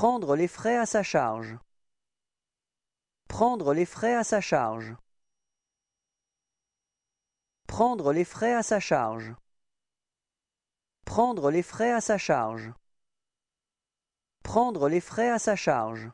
Prendre les frais à sa charge. Prendre les frais à sa charge. Prendre les frais à sa charge. Prendre les frais à sa charge. Prendre les frais à sa charge.